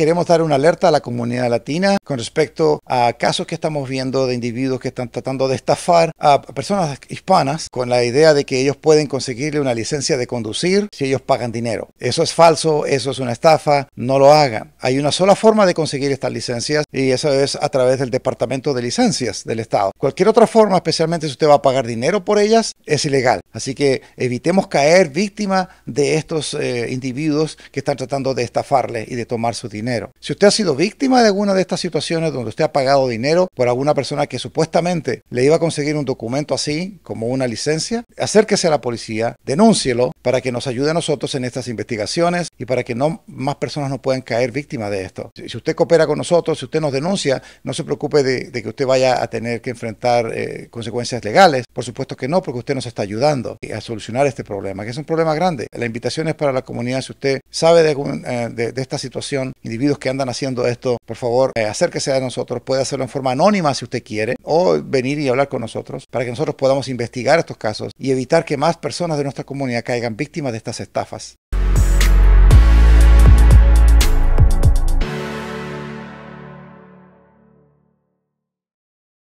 Queremos dar una alerta a la comunidad latina con respecto a casos que estamos viendo de individuos que están tratando de estafar a personas hispanas con la idea de que ellos pueden conseguirle una licencia de conducir si ellos pagan dinero. Eso es falso, eso es una estafa, no lo hagan. Hay una sola forma de conseguir estas licencias y eso es a través del Departamento de Licencias del Estado. Cualquier otra forma, especialmente si usted va a pagar dinero por ellas, es ilegal. Así que evitemos caer víctima de estos eh, individuos que están tratando de estafarle y de tomar su dinero. Si usted ha sido víctima de alguna de estas situaciones donde usted ha pagado dinero por alguna persona que supuestamente le iba a conseguir un documento así, como una licencia, acérquese a la policía, denúncielo para que nos ayude a nosotros en estas investigaciones y para que no más personas no puedan caer víctimas de esto. Si usted coopera con nosotros, si usted nos denuncia, no se preocupe de, que usted vaya a tener que enfrentar eh, consecuencias legales. Por supuesto que no, porque usted nos está ayudando eh, a solucionar este problema, que es un problema grande. La invitación es para la comunidad. Si usted sabe de eh, esta situación individual, individuos que andan haciendo esto, por favor, eh, acérquese a nosotros, puede hacerlo en forma anónima si usted quiere, o venir y hablar con nosotros para que nosotros podamos investigar estos casos y evitar que más personas de nuestra comunidad caigan víctimas de estas estafas.